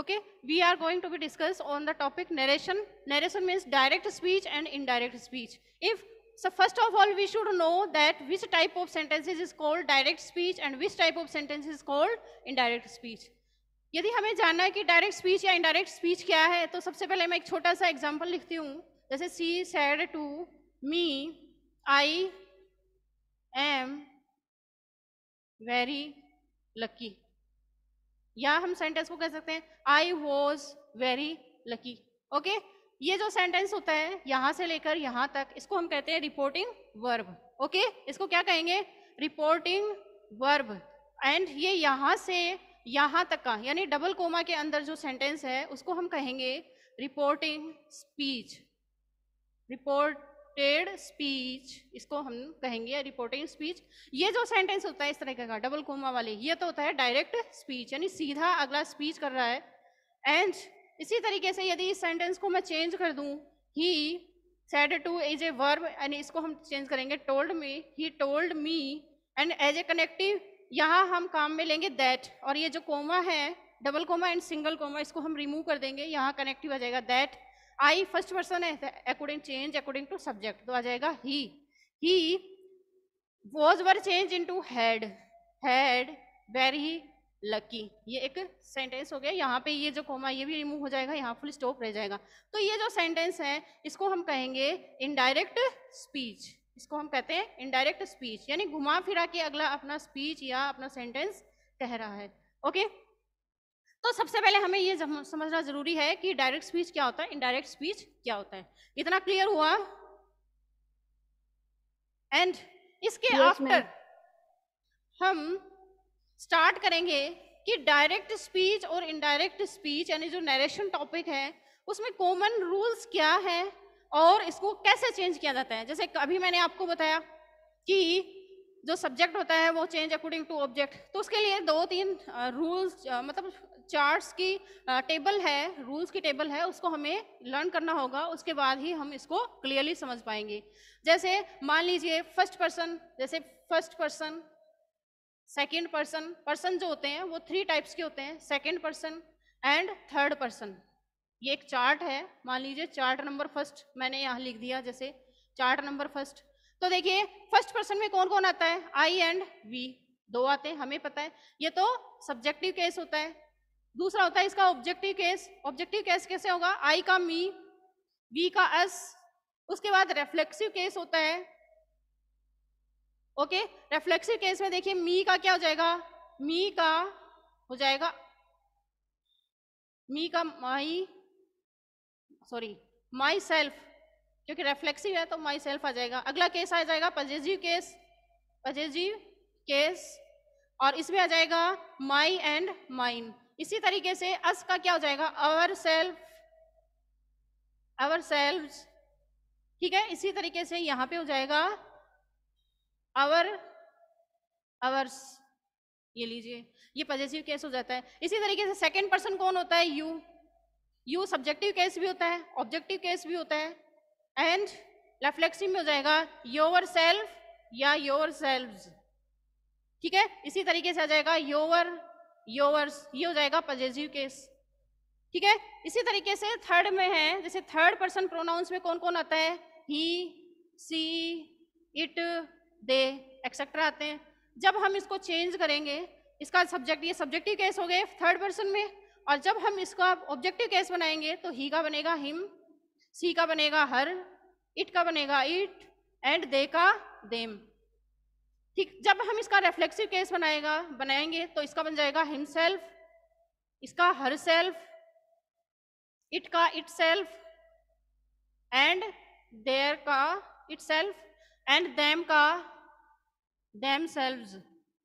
okay we are going to be discuss on the topic narration narration means direct speech and indirect speech if so first of all we should know that which type of sentences is called direct speech and which type of sentences is called indirect speech यदि हमें जानना है कि direct speech या indirect speech क्या है तो सबसे पहले मैं एक छोटा सा एग्जांपल लिखती हूँ जैसे she said to me I am very lucky या हम सेंटेंस को कह सकते हैं I was very lucky okay ये जो सेंटेंस होता है यहां से लेकर यहां तक इसको हम कहते हैं रिपोर्टिंग वर्ब ओके इसको क्या कहेंगे रिपोर्टिंग वर्ब एंड ये यहां से यहां तक का यानी डबल कोमा के अंदर जो सेंटेंस है उसको हम कहेंगे reporting speech report reported speech इसको हम कहेंगे रिपोर्टिंग स्पीच ये जो सेंटेंस होता है इस तरह का डबल कोमा वाले ये तो होता है डायरेक्ट स्पीच यानी सीधा अगला स्पीच कर रहा है एंड इसी तरीके से यदि इस सेंटेंस को मैं चेंज कर दूं he said to as a verb यानी इसको हम चेंज करेंगे told me he told me and as a connective यहाँ हम काम में लेंगे दैट और ये जो कोमा है double comma and single comma इसको हम रिमूव कर देंगे यहाँ कनेक्टिव आ जाएगा दैट आई फर्स्ट पर्सन है according change according to subject तो आ जाएगा he he was were change into had had very lucky ये एक सेंटेंस हो गया यहाँ पे ये जो कोमा ये भी रिमूव हो जाएगा यहाँ फुल स्टॉप रह जाएगा तो ये जो सेंटेंस है इसको हम कहेंगे इनडायरेक्ट स्पीच इसको हम कहते हैं इनडायरेक्ट स्पीच यानी घुमा फिरा के अगला अपना स्पीच या अपना सेंटेंस कह रहा है ओके okay? तो सबसे पहले हमें ये समझना जरूरी है कि डायरेक्ट स्पीच क्या होता है इनडायरेक्ट स्पीच क्या होता है इतना क्लियर हुआ एंड इसके आफ्टर yes, हम स्टार्ट करेंगे कि डायरेक्ट स्पीच और इनडायरेक्ट स्पीच यानी जो नरेशन टॉपिक है उसमें कॉमन रूल्स क्या है और इसको कैसे चेंज किया जाता है जैसे अभी मैंने आपको बताया कि जो सब्जेक्ट होता है वो चेंज अकॉर्डिंग टू ऑब्जेक्ट तो उसके लिए दो तीन रूल्स मतलब चार्ट्स की टेबल है रूल्स की टेबल है उसको हमें लर्न करना होगा उसके बाद ही हम इसको क्लियरली समझ पाएंगे जैसे मान लीजिए फर्स्ट पर्सन जैसे first person second person person जो होते हैं वो थ्री टाइप्स के होते हैं second person and third person ये एक चार्ट है मान लीजिए चार्ट नंबर फर्स्ट मैंने यहाँ लिख दिया जैसे चार्ट नंबर फर्स्ट तो देखिए फर्स्ट पर्सन में कौन कौन आता है आई एंड वी दो आते हैं हमें पता है ये तो सब्जेक्टिव केस होता है दूसरा होता है इसका ऑब्जेक्टिव केस ऑब्जेक्टिव केस कैसे होगा आई का मी वी का एस उसके बाद रेफ्लेक्सिव केस होता है ओके रेफ्लेक्सिव केस में देखिए मी का क्या हो जाएगा मी का हो जाएगा मी का माई सॉरी माई सेल्फ क्योंकि रेफ्लेक्सिव है तो माई सेल्फ आ जाएगा अगला केस आ जाएगा पजेजिव केस पजेजिव केस और इसमें आ जाएगा माई एंड माइन इसी तरीके से अस का क्या हो जाएगा अवर सेल्फ अवर सेल्फ ठीक है इसी तरीके से यहां पे हो जाएगा अवर अवर्स ये लीजिए ये पॉजिटिव केस हो जाता है इसी तरीके से सेकेंड पर्सन कौन होता है यू यू सब्जेक्टिव केस भी होता है ऑब्जेक्टिव केस भी होता है एंड रेफ्लेक्सिव में हो जाएगा योवर सेल्फ या योवर सेल्व ठीक है इसी तरीके से आ जाएगा योवर योवर्स ये हो जाएगा पजेजिव केस ठीक है इसी तरीके से थर्ड में है जैसे थर्ड पर्सन प्रोनाउंस में कौन कौन आता है ही सी इट दे एक्सेट्रा आते हैं जब हम इसको चेंज करेंगे इसका सब्जेक्ट ये सब्जेक्टिव केस हो गए थर्ड पर्सन में और जब हम इसका ऑब्जेक्टिव केस बनाएंगे तो ही का बनेगा हिम सी का बनेगा हर इट का बनेगा इट एंड दे का देम ठीक जब हम इसका रेफ्लेक्सिव केस बनाएगा बनाएंगे तो इसका बन जाएगा हिमसेल्फ इसका हर सेल्फ इट का इट सेल्फ एंड देयर का इट सेल्फ एंड देम का देम सेल्व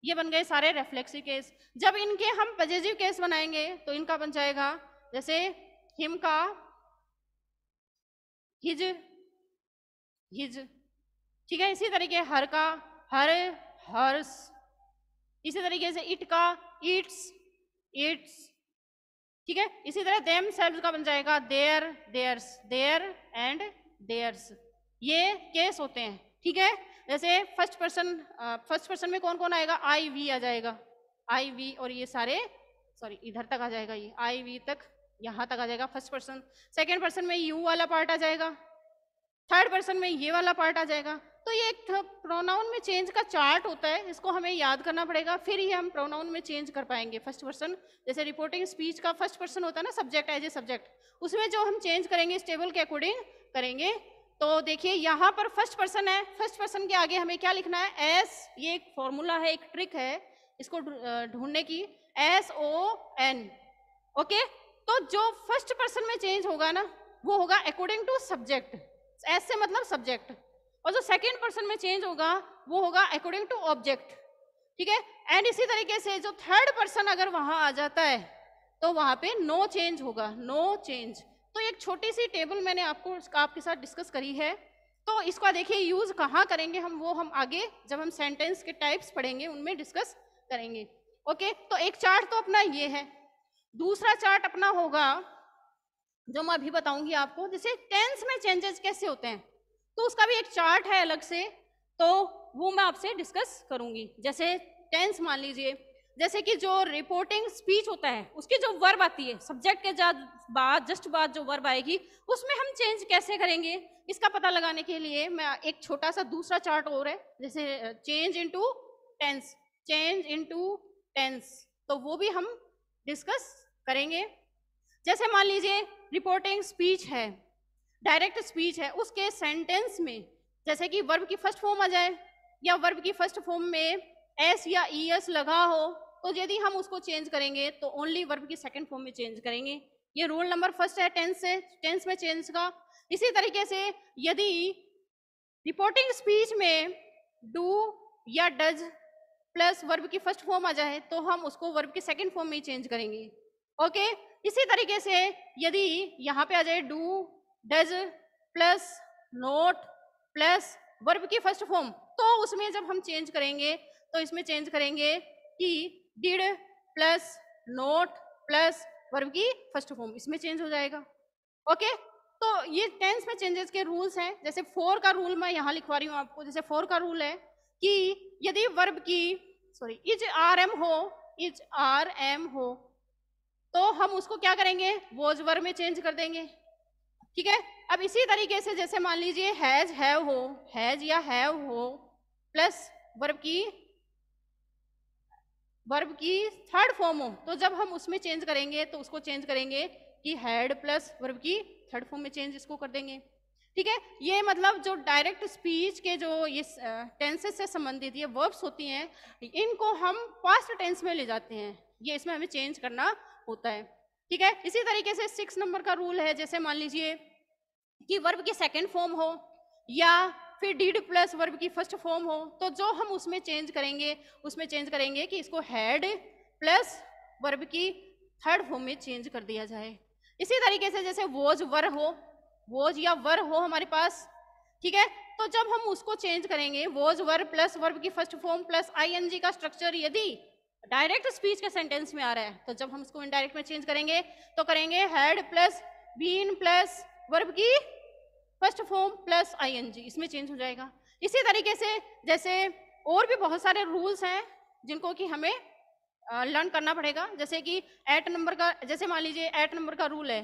ये बन गए सारे रेफ्लेक्सिव केस जब इनके हम पजेजिव केस बनाएंगे तो इनका बन जाएगा जैसे हिम का हिज हिज ठीक है इसी तरीके हर का हर हर्स इसी तरीके से इट का इट्स इट्स ठीक है इसी तरह देम सेल्व का बन जाएगा their theirs their and theirs ये केस होते हैं ठीक है जैसे फर्स्ट पर्सन फर्स्ट पर्सन में कौन कौन आएगा आई वी आ जाएगा आई वी और ये सारे सॉरी इधर तक आ जाएगा ये आई वी तक यहाँ तक आ जाएगा फर्स्ट पर्सन सेकेंड पर्सन में यू वाला पार्ट आ जाएगा थर्ड पर्सन में ये वाला पार्ट आ जाएगा तो ये एक प्रोनाउन में चेंज का चार्ट होता है इसको हमें याद करना पड़ेगा फिर ही हम प्रोनाउन में चेंज कर पाएंगे फर्स्ट पर्सन जैसे रिपोर्टिंग स्पीच का फर्स्ट पर्सन होता है ना सब्जेक्ट एज ए सब्जेक्ट उसमें जो हम चेंज करेंगे इस टेबल के अकॉर्डिंग करेंगे तो देखिए यहाँ पर फर्स्ट पर्सन है फर्स्ट पर्सन के आगे हमें क्या लिखना है एस ये एक फॉर्मूला है एक ट्रिक है इसको ढूंढने की एस ओ एन ओके तो जो फर्स्ट पर्सन में चेंज होगा ना वो होगा अकॉर्डिंग टू सब्जेक्ट एस से मतलब सब्जेक्ट और जो सेकेंड पर्सन में चेंज होगा वो होगा अकॉर्डिंग टू ऑब्जेक्ट ठीक है एंड इसी तरीके से जो थर्ड पर्सन अगर वहां आ जाता है तो वहां पे नो no चेंज होगा नो no चेंज तो एक छोटी सी टेबल मैंने आपको आपके साथ डिस्कस करी है तो इसको देखिए यूज कहाँ करेंगे हम वो हम आगे जब हम सेंटेंस के टाइप्स पढ़ेंगे उनमें डिस्कस करेंगे ओके तो एक चार्ट तो अपना ये है दूसरा चार्ट अपना होगा जो मैं अभी बताऊंगी आपको जैसे टेंस में चेंजेस कैसे होते हैं तो उसका भी एक चार्ट है अलग से तो वो मैं आपसे डिस्कस करूंगी जैसे टेंस मान लीजिए जैसे कि जो रिपोर्टिंग स्पीच होता है उसकी जो वर्ब आती है सब्जेक्ट के बाद जस्ट बाद जो वर्ब आएगी उसमें हम चेंज कैसे करेंगे इसका पता लगाने के लिए मैं एक छोटा सा दूसरा चार्ट और है जैसे change into tense change into tense तो वो भी हम डिस्कस करेंगे जैसे मान लीजिए रिपोर्टिंग स्पीच है डायरेक्ट स्पीच है उसके सेंटेंस में जैसे कि वर्ब की फर्स्ट फॉर्म आ जाए या वर्ब की फर्स्ट फॉर्म में एस या ई e एस लगा हो तो यदि हम उसको चेंज करेंगे तो ओनली वर्ब की सेकंड फॉर्म में चेंज करेंगे ये रूल नंबर फर्स्ट है टेंस से टेंस में चेंज का इसी तरीके से यदि रिपोर्टिंग स्पीच में डू या डज प्लस वर्ब की फर्स्ट फॉर्म आ जाए तो हम उसको वर्ब की सेकेंड फॉर्म में चेंज करेंगे ओके इसी तरीके से यदि यहाँ पे आ जाए do does plus not plus verb की फर्स्ट फॉर्म तो उसमें जब हम चेंज करेंगे तो इसमें चेंज करेंगे कि did plus not plus verb की फर्स्ट फॉर्म इसमें चेंज हो जाएगा ओके तो ये टेंस में चेंजेस के रूल्स हैं जैसे फोर का रूल मैं यहाँ लिखवा रही हूँ आपको जैसे फोर का रूल है कि यदि वर्ब की सॉरी इज आर एम हो इज आर एम हो तो हम उसको क्या करेंगे वोज वर्ब में चेंज कर देंगे ठीक है अब इसी तरीके से जैसे मान लीजिए हैज हैव हो हैज या हैव हो प्लस वर्ब की वर्ब की थर्ड फॉर्म हो तो जब हम उसमें चेंज करेंगे तो उसको चेंज करेंगे कि हैड प्लस वर्ब की थर्ड फॉर्म में चेंज इसको कर देंगे ठीक है ये मतलब जो डायरेक्ट स्पीच के जो ये टेंसेस से संबंधित ये वर्ब्स होती हैं इनको हम पास्ट टेंस में ले जाते हैं ये इसमें हमें चेंज करना होता है ठीक है इसी तरीके से सिक्स नंबर का रूल है जैसे मान लीजिए कि वर्ब की सेकेंड फॉर्म हो या फिर डीड प्लस वर्ब की फर्स्ट फॉर्म हो तो जो हम उसमें चेंज करेंगे उसमें चेंज करेंगे कि इसको हैड प्लस वर्ब की थर्ड फॉर्म में चेंज कर दिया जाए इसी तरीके से जैसे वोज वर हो वोज या वर हो हमारे पास ठीक है तो जब हम उसको चेंज करेंगे वोज वर प्लस वर्ब की फर्स्ट फॉर्म प्लस आईएनजी का स्ट्रक्चर यदि डायरेक्ट स्पीच के सेंटेंस में आ रहा है तो जब हम इसको इनडायरेक्ट में चेंज करेंगे तो करेंगे had plus been plus verb की फर्स्ट फॉर्म प्लस आईएनजी इसमें चेंज हो जाएगा इसी तरीके से जैसे और भी बहुत सारे रूल्स हैं जिनको कि हमें लर्न करना पड़ेगा जैसे कि एट नंबर का जैसे मान लीजिए एट नंबर का रूल है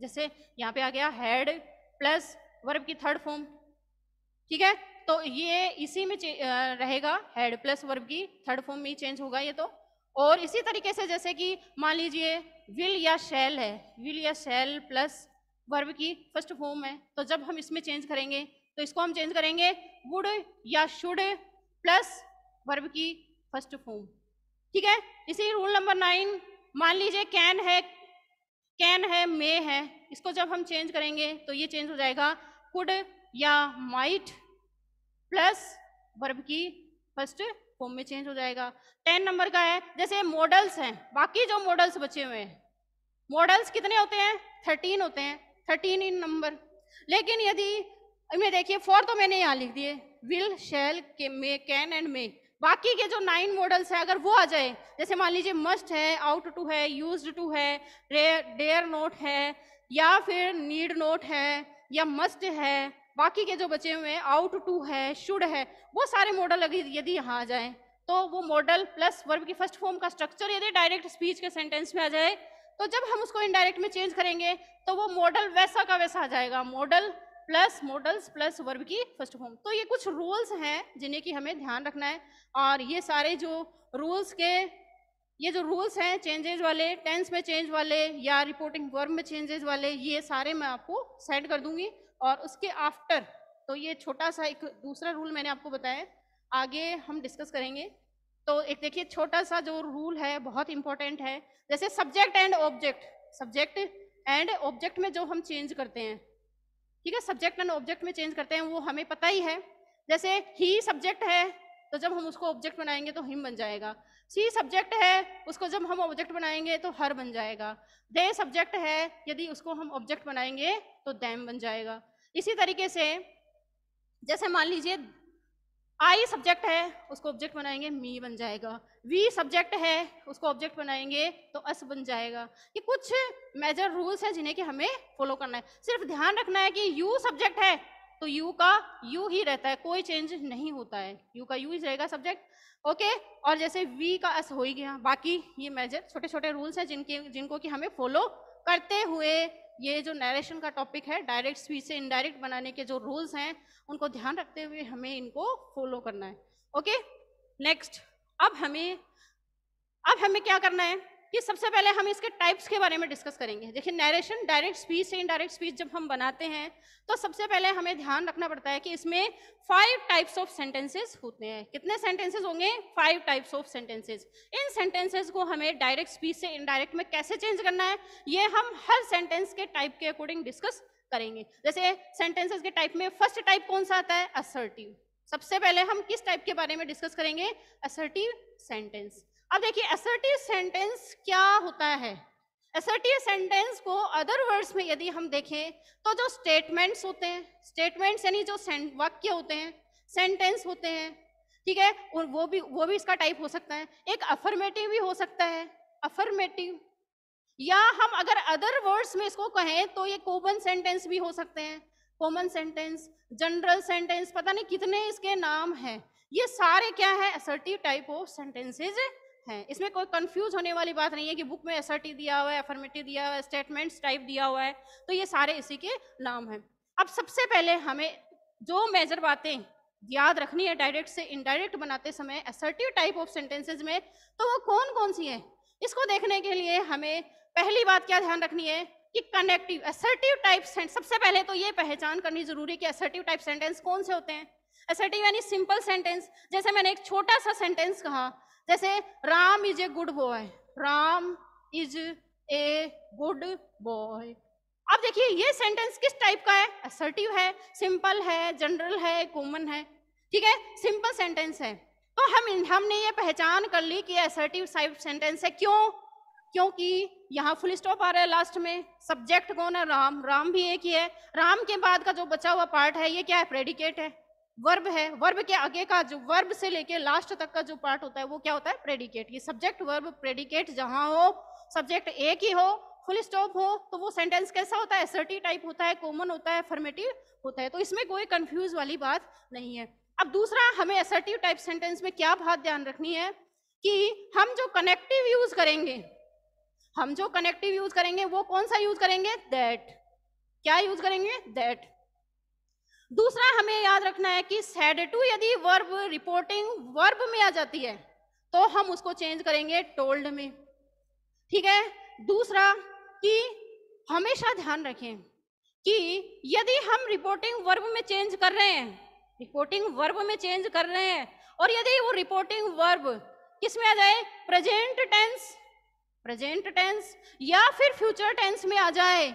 जैसे यहाँ पे आ गया हेड प्लस वर्ब की थर्ड फॉर्म ठीक है तो ये इसी में रहेगा हेड प्लस वर्ब की थर्ड फॉर्म में चेंज होगा ये तो और इसी तरीके से जैसे कि मान लीजिए विल या शैल है विल या शैल प्लस वर्ब की फर्स्ट फॉर्म है तो जब हम इसमें चेंज करेंगे तो इसको हम चेंज करेंगे वुड या शुड प्लस वर्ब की फर्स्ट फॉर्म ठीक है इसी रूल नंबर नाइन मान लीजिए कैन है कैन है मे है इसको जब हम चेंज करेंगे तो ये चेंज हो जाएगा कुड या माइट प्लस वर्ब की फर्स्ट फॉर्म में चेंज हो जाएगा टेन नंबर का है जैसे मॉडल्स हैं बाकी जो मॉडल्स बचे हुए हैं मॉडल्स कितने होते हैं थर्टीन होते हैं थर्टीन इन नंबर लेकिन यदि मैं देखिए फोर तो मैंने यहाँ लिख दिए विल शेल के मे कैन एंड मे बाकी के जो नाइन मॉडल्स हैं अगर वो आ जाए जैसे मान लीजिए मस्ट है आउट टू है यूज टू है डेयर नोट है या फिर नीड नोट है या मस्ट है बाकी के जो बचे हुए हैं आउट टू है शुड है वो सारे मॉडल अगर यदि यहाँ आ जाए तो वो मॉडल प्लस वर्ब की फर्स्ट फॉर्म का स्ट्रक्चर यदि डायरेक्ट स्पीच के सेंटेंस में आ जाए तो जब हम उसको इनडायरेक्ट में चेंज करेंगे तो वो मॉडल वैसा का वैसा आ जाएगा modal plus modals plus verb की फर्स्ट फॉर्म तो ये कुछ रूल्स हैं जिन्हें कि हमें ध्यान रखना है और ये सारे जो रूल्स के ये जो रूल्स हैं चेंजेज वाले टेंस में चेंज वाले या रिपोर्टिंग वर्ब में चेंजेज वाले ये सारे मैं आपको सेट कर दूंगी और उसके आफ्टर तो ये छोटा सा एक दूसरा रूल मैंने आपको बताया आगे हम डिस्कस करेंगे तो एक देखिए छोटा सा जो रूल है बहुत इंपॉर्टेंट है जैसे subject and object subject and object में जो हम चेंज करते हैं ठीक है सब्जेक्ट एंड ऑब्जेक्ट में चेंज करते हैं वो हमें पता ही है जैसे ही सब्जेक्ट है तो जब हम उसको ऑब्जेक्ट बनाएंगे तो हिम बन जाएगा सी सब्जेक्ट है उसको जब हम ऑब्जेक्ट बनाएंगे तो हर बन जाएगा दे सब्जेक्ट है यदि उसको हम ऑब्जेक्ट बनाएंगे तो दैम बन जाएगा इसी तरीके से जैसे मान लीजिए आई सब्जेक्ट है उसको ऑब्जेक्ट बनाएंगे मी बन जाएगा वी सब्जेक्ट है उसको ऑब्जेक्ट बनाएंगे तो अस बन जाएगा ये कुछ मेजर रूल्स हैं जिन्हें कि हमें फॉलो करना है सिर्फ ध्यान रखना है कि यू सब्जेक्ट है तो यू का यू ही रहता है कोई चेंज नहीं होता है यू का यू ही रहेगा सब्जेक्ट ओके और जैसे वी का अस हो ही गया बाकी ये मेजर छोटे छोटे रूल्स हैं जिनके जिनको कि हमें फॉलो करते हुए ये जो नरेशन का टॉपिक है डायरेक्ट स्पीच से इनडायरेक्ट बनाने के जो रूल्स हैं उनको ध्यान रखते हुए हमें इनको फॉलो करना है ओके नेक्स्ट अब हमें अब हमें क्या करना है कि सबसे पहले हम इसके टाइप्स के बारे में डिस्कस करेंगे देखिए नरेशन डायरेक्ट स्पीच से इनडायरेक्ट स्पीच जब हम बनाते हैं तो सबसे पहले हमें ध्यान रखना पड़ता है कि इसमें फाइव टाइप्स ऑफ सेंटेंसेस होते हैं कितने सेंटेंसेस होंगे फाइव टाइप्स ऑफ सेंटेंसेस इन सेंटेंसेस को हमें डायरेक्ट स्पीच से इनडायरेक्ट में कैसे चेंज करना है ये हम हर सेंटेंस के टाइप के अकॉर्डिंग डिस्कस करेंगे जैसे सेंटेंसेज के टाइप में फर्स्ट टाइप कौन सा आता है असर्टिव सबसे पहले हम किस टाइप के बारे में डिस्कस करेंगे असर्टिव सेंटेंस अब देखिए असर्टिव सेंटेंस क्या होता है असर्टिव सेंटेंस को अदर वर्ड्स में यदि हम देखें तो जो स्टेटमेंट्स होते हैं स्टेटमेंट्स यानी जो वाक्य होते हैं सेंटेंस होते हैं ठीक है और वो भी वो भी इसका टाइप हो सकता है एक अफर्मेटिव भी हो सकता है अफर्मेटिव या हम अगर अदर वर्ड्स में इसको कहें तो ये कॉमन सेंटेंस भी हो सकते हैं कॉमन सेंटेंस जनरल सेंटेंस पता नहीं कितने इसके नाम हैं ये सारे क्या है असर्टिव टाइप ऑफ सेंटेंसेज हैं इसमें कोई कंफ्यूज होने वाली बात नहीं है कि बुक में एस दिया हुआ है अफर्मेटिव दिया हुआ है स्टेटमेंट्स टाइप दिया हुआ है तो ये सारे इसी के नाम हैं अब सबसे पहले हमें जो मेजर बातें याद रखनी है डायरेक्ट से इनडायरेक्ट बनाते समय एसर्टिव टाइप ऑफ सेंटेंसेज में तो वो कौन कौन सी है इसको देखने के लिए हमें पहली बात क्या ध्यान रखनी है कि कनेक्टिव एसर्टिव टाइप सबसे पहले तो ये पहचान करनी जरूरी कि एसर्टिव टाइप सेंटेंस कौन से होते हैं एसर्टिव यानी सिंपल सेंटेंस जैसे मैंने एक छोटा सा सेंटेंस कहा जैसे Ram is a good boy Ram is a good boy अब देखिए ये सेंटेंस किस टाइप का है असर्टिव है सिंपल है जनरल है कॉमन है ठीक है सिंपल सेंटेंस है तो हम हमने ये पहचान कर ली कि असर्टिव सेंटेंस है क्यों क्योंकि यहाँ फुल स्टॉप आ रहा है लास्ट में सब्जेक्ट कौन है राम राम भी एक ही है राम के बाद का जो बचा हुआ पार्ट है ये क्या है प्रेडिकेट है वर्ब है वर्ब के आगे का जो वर्ब से लेके लास्ट तक का जो पार्ट होता है वो क्या होता है प्रेडिकेट ये सब्जेक्ट वर्ब प्रेडिकेट जहां हो सब्जेक्ट एक ही हो फुल स्टॉप हो तो वो सेंटेंस कैसा होता है सर्टी टाइप होता है कॉमन होता है फॉर्मेटिव होता है तो इसमें कोई कंफ्यूज वाली बात नहीं है अब दूसरा हमें असर्टिव टाइप सेंटेंस में क्या बात ध्यान रखनी है कि हम जो कनेक्टिव यूज करेंगे हम जो कनेक्टिव यूज करेंगे वो कौन सा यूज करेंगे दैट क्या यूज करेंगे दैट दूसरा हमें याद रखना है कि सैड टू यदि वर्ब रिपोर्टिंग वर्ब में आ जाती है तो हम उसको चेंज करेंगे टोल्ड में ठीक है दूसरा कि हमेशा ध्यान रखें कि यदि हम रिपोर्टिंग वर्ब में चेंज कर रहे हैं रिपोर्टिंग वर्ब में चेंज कर रहे हैं और यदि वो रिपोर्टिंग वर्ब किस में आ जाए प्रेजेंट टेंस प्रेजेंट टेंस या फिर फ्यूचर टेंस में आ जाए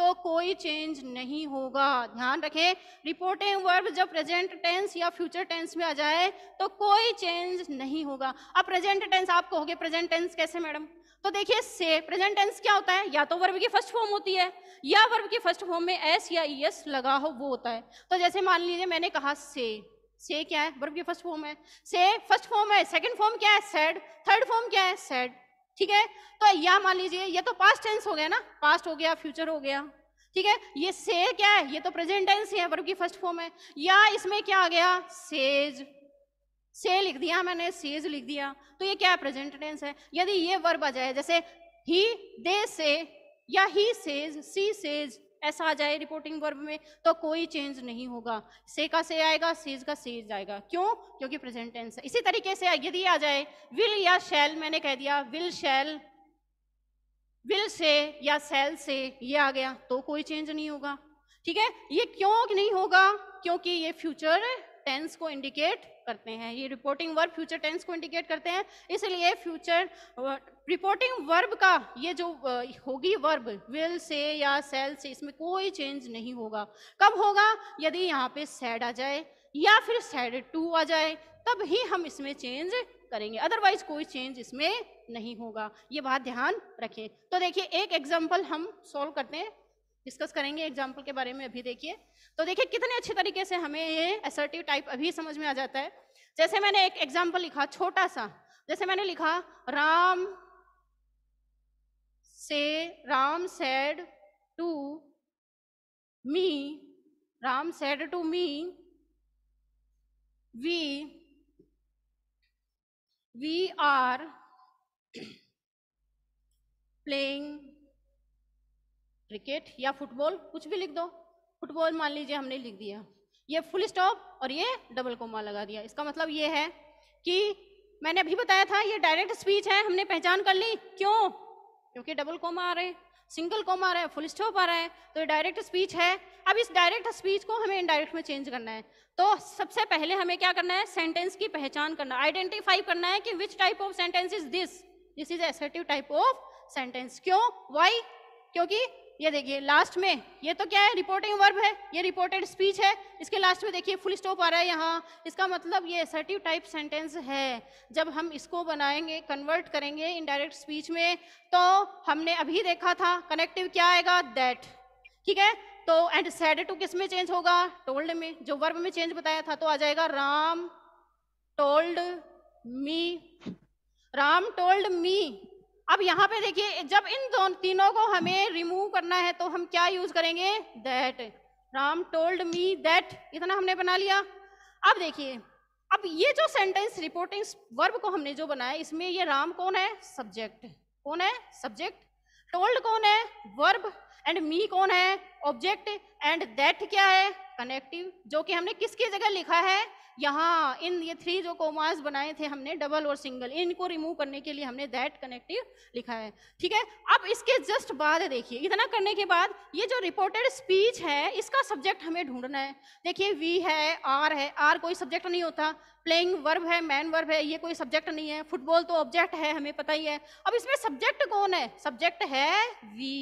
तो कोई चेंज नहीं होगा ध्यान रखें रिपोर्टिंग वर्ब जब प्रेजेंट टेंस या फ्यूचर टेंस में आ जाए तो कोई चेंज नहीं होगा अब प्रेजेंट टेंस आप कहोगे प्रेजेंट टेंस कैसे मैडम तो देखिए से प्रेजेंट टेंस क्या होता है या तो वर्ब की फर्स्ट फॉर्म होती है या वर्ब की फर्स्ट फॉर्म में एस या ई एस लगा हो वो होता है तो जैसे मान लीजिए मैंने कहा से से क्या है वर्ब की फर्स्ट फॉर्म है से फर्स्ट फॉर्म है सेकंड फॉर्म क्या है सेड थर्ड फॉर्म क्या है सेड ठीक है तो यह मान लीजिए ये तो पास्ट टेंस हो गया ना पास्ट हो गया फ्यूचर हो गया ठीक है ये से क्या है ये तो प्रेजेंट टेंस है वर्ग की फर्स्ट फॉर्म है या इसमें क्या आ गया सेज से लिख दिया मैंने सेज लिख दिया तो ये क्या प्रेजेंट टेंस है यदि ये वर्ब आ जाए जैसे ही दे से या ही सेज सी सेज ऐसा आ जाए रिपोर्टिंग वर्ब में तो कोई चेंज नहीं होगा से का से आएगा सेज का सेज आएगा क्यों क्योंकि प्रेजेंट टेंस है इसी तरीके से यदि आ जाए विल या शैल मैंने कह दिया विल शैल विल से या सेल से ये आ गया तो कोई चेंज नहीं होगा ठीक है ये क्यों नहीं होगा क्योंकि ये फ्यूचर टेंस को इंडिकेट करते हैं ये रिपोर्टिंग वर्ब फ्यूचर टेंस को इंडिकेट करते हैं इसलिए फ्यूचर रिपोर्टिंग वर्ब का ये जो uh, होगी वर्ब विल से या सेल से इसमें कोई चेंज नहीं होगा कब होगा यदि यहाँ पे सैड आ जाए या फिर सैड टू आ जाए तब ही हम इसमें चेंज करेंगे अदरवाइज कोई चेंज इसमें नहीं होगा ये बात ध्यान रखें तो देखिए एक एग्जाम्पल हम सॉल्व करते हैं डिस्कस करेंगे एग्जाम्पल के बारे में अभी देखिए तो देखिए कितने अच्छे तरीके से हमें ये असर्टिव टाइप अभी समझ में आ जाता है जैसे मैंने एक एग्जाम्पल लिखा छोटा सा जैसे मैंने लिखा राम से Ram said to me Ram said to me we we are playing cricket या फुटबॉल कुछ भी लिख दो फुटबॉल मान लीजिए हमने लिख दिया ये फुल स्टॉप और ये डबल कोमा लगा दिया इसका मतलब ये है कि मैंने अभी बताया था ये डायरेक्ट स्पीच है हमने पहचान कर ली क्यों क्योंकि डबल कोमा आ रहे सिंगल कोमा आ रहा है फुल स्टॉप आ रहा है तो ये डायरेक्ट स्पीच है अब इस डायरेक्ट स्पीच को हमें इनडायरेक्ट में चेंज करना है तो सबसे पहले हमें क्या करना है सेंटेंस की पहचान करना आइडेंटिफाई करना है कि which type of sentence is this this is assertive type of sentence क्यों वाई क्योंकि ये देखिए लास्ट में ये तो क्या है रिपोर्टिंग वर्ब है ये रिपोर्टेड स्पीच है इसके लास्ट में देखिए फुल स्टॉप आ रहा है यहाँ इसका मतलब ये सर्टिव टाइप सेंटेंस है जब हम इसको बनाएंगे कन्वर्ट करेंगे इनडायरेक्ट स्पीच में तो हमने अभी देखा था कनेक्टिव क्या आएगा दैट ठीक है तो एंड सैड टू किस में चेंज होगा टोल्ड में जो वर्ब में चेंज बताया था तो आ जाएगा Ram told me Ram told me अब यहाँ पे देखिए जब इन दोनों तीनों को हमें रिमूव करना है तो हम क्या यूज करेंगे that Ram told me that इतना हमने बना लिया अब देखिए अब ये जो सेंटेंस रिपोर्टिंग वर्ब को हमने जो बनाया इसमें ये राम कौन है सब्जेक्ट कौन है सब्जेक्ट टोल्ड कौन है वर्ब एंड मी कौन है ऑब्जेक्ट एंड दैट क्या है कनेक्टिव जो कि हमने किसकी जगह लिखा है यहाँ इन ये थ्री जो कोमास बनाए थे हमने डबल और सिंगल इनको रिमूव करने के लिए हमने दैट कनेक्टिव लिखा है ठीक है अब इसके जस्ट बाद देखिए इतना करने के बाद ये जो रिपोर्टेड स्पीच है इसका सब्जेक्ट हमें ढूंढना है देखिए वी है आर है आर कोई सब्जेक्ट नहीं होता प्लेइंग वर्ब है मैन वर्ब है ये कोई सब्जेक्ट नहीं है फुटबॉल तो ऑब्जेक्ट है हमें पता ही है अब इसमें सब्जेक्ट कौन है सब्जेक्ट है वी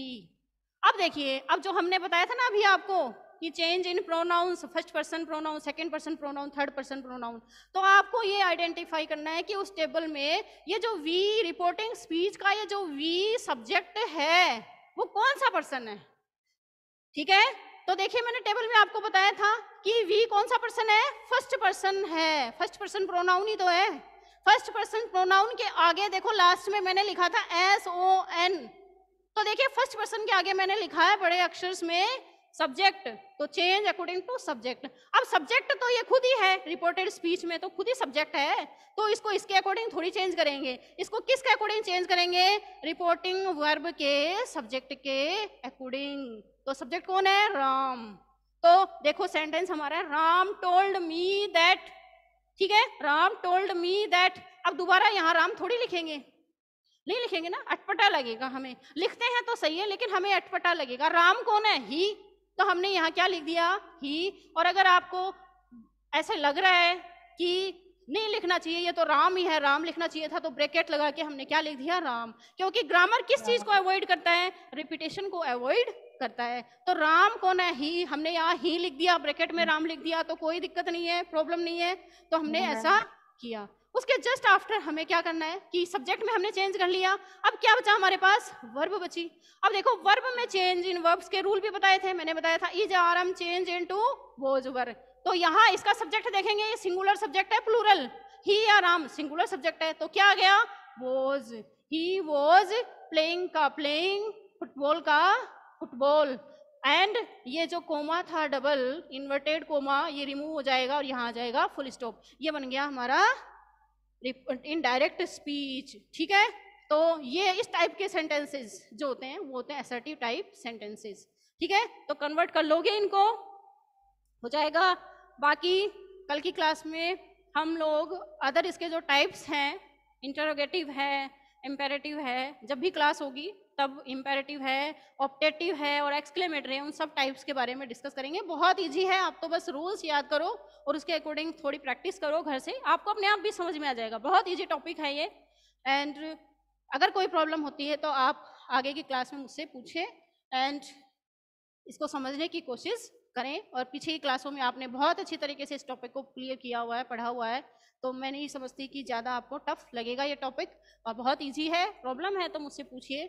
अब देखिए अब जो हमने बताया था ना अभी आपको ये change in pronouns first person pronoun second person pronoun third person pronoun तो आपको ये आइडेंटिफाई करना है कि उस टेबल में ये जो वी रिपोर्टिंग स्पीच का ये जो वी सब्जेक्ट है वो कौन सा पर्सन है ठीक है तो देखिए मैंने टेबल में आपको बताया था कि वी कौन सा पर्सन है फर्स्ट पर्सन है फर्स्ट पर्सन प्रोनाउन ही तो है फर्स्ट पर्सन प्रोनाउन के आगे देखो लास्ट में मैंने लिखा था एस ओ एन तो देखिए फर्स्ट पर्सन के आगे मैंने लिखा है बड़े अक्षर में सब्जेक्ट तो चेंज अकॉर्डिंग टू सब्जेक्ट अब सब्जेक्ट तो ये खुद ही है रिपोर्टेड स्पीच में तो खुद ही सब्जेक्ट है तो इसको इसके अकॉर्डिंग थोड़ी चेंज करेंगे इसको किसके अकॉर्डिंग चेंज करेंगे रिपोर्टिंग वर्ब के सब्जेक्ट के अकॉर्डिंग तो सब्जेक्ट कौन है राम तो देखो सेंटेंस हमारा राम टोल्ड मी दैट ठीक है राम टोल्ड मी दैट अब दोबारा यहाँ राम थोड़ी लिखेंगे नहीं लिखेंगे ना अटपटा लगेगा हमें लिखते हैं तो सही है लेकिन हमें अटपटा लगेगा राम कौन है ही तो हमने यहाँ क्या लिख दिया ही और अगर आपको ऐसे लग रहा है कि नहीं लिखना चाहिए ये तो राम ही है राम लिखना चाहिए था तो ब्रैकेट लगा के हमने क्या लिख दिया राम क्योंकि ग्रामर किस चीज को अवॉइड करता है रिपीटेशन को अवॉइड करता है तो राम कौन है ही हमने यहाँ ही लिख दिया ब्रैकेट में राम लिख दिया तो कोई दिक्कत नहीं है प्रॉब्लम नहीं है तो हमने ऐसा किया उसके जस्ट आफ्टर हमें क्या करना है कि सब्जेक्ट में हमने चेंज कर लिया अब क्या बचा हमारे पास वर्ब बची अब देखो वर्ब में चेंज इन वर्ब्स के रूल भी बताए थे मैंने बताया था is are am change into was were तो यहाँ इसका सब्जेक्ट देखेंगे ये सिंगुलर सब्जेक्ट है प्लूरल ही आर राम सिंगुलर सब्जेक्ट है तो क्या आ गया वोज ही वोज प्लेइंग का प्लेइंग फुटबॉल का फुटबॉल एंड ये जो कोमा था डबल इन्वर्टेड कोमा ये रिमूव हो जाएगा और यहाँ आ जाएगा फुल स्टॉप ये बन गया हमारा इनडायरेक्ट स्पीच ठीक है तो ये इस टाइप के सेंटेंसेस जो होते हैं वो होते हैं असर्टिव टाइप सेंटेंसेस ठीक है तो कन्वर्ट कर लोगे इनको हो जाएगा बाकी कल की क्लास में हम लोग अदर इसके जो टाइप्स हैं इंटरोगेटिव है एम्पेरेटिव है जब भी क्लास होगी तब इम्पेरेटिव है ऑप्टेटिव है और एक्सक्लेमेटरी है उन सब टाइप्स के बारे में डिस्कस करेंगे बहुत ईजी है आप तो बस रूल्स याद करो और उसके अकॉर्डिंग थोड़ी प्रैक्टिस करो घर से आपको अपने आप भी समझ में आ जाएगा बहुत ईजी टॉपिक है ये एंड अगर कोई प्रॉब्लम होती है तो आप आगे की क्लास में मुझसे पूछें एंड इसको समझने की कोशिश करें और पीछे की क्लासों में आपने बहुत अच्छी तरीके से इस टॉपिक को क्लियर किया हुआ है पढ़ा हुआ है तो मैं नहीं समझती कि ज़्यादा आपको टफ लगेगा ये टॉपिक और बहुत ईजी है प्रॉब्लम है तो मुझसे पूछिए